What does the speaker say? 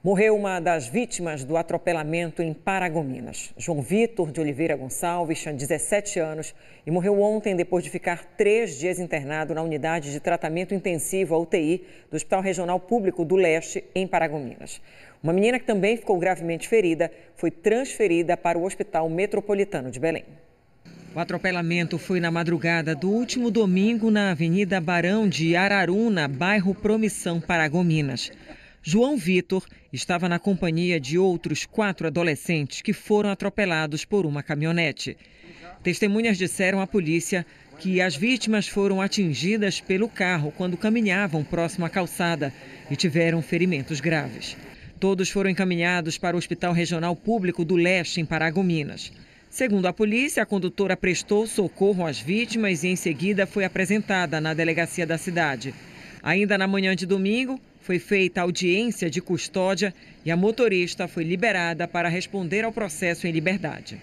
Morreu uma das vítimas do atropelamento em Paragominas. João Vitor de Oliveira Gonçalves tinha 17 anos e morreu ontem depois de ficar três dias internado na unidade de tratamento intensivo, a UTI, do Hospital Regional Público do Leste, em Paragominas. Uma menina que também ficou gravemente ferida foi transferida para o Hospital Metropolitano de Belém. O atropelamento foi na madrugada do último domingo na Avenida Barão de Araruna, bairro Promissão, Paragominas. João Vitor estava na companhia de outros quatro adolescentes que foram atropelados por uma caminhonete. Testemunhas disseram à polícia que as vítimas foram atingidas pelo carro quando caminhavam próximo à calçada e tiveram ferimentos graves. Todos foram encaminhados para o Hospital Regional Público do Leste, em Paragominas. Segundo a polícia, a condutora prestou socorro às vítimas e em seguida foi apresentada na delegacia da cidade. Ainda na manhã de domingo, foi feita audiência de custódia e a motorista foi liberada para responder ao processo em liberdade.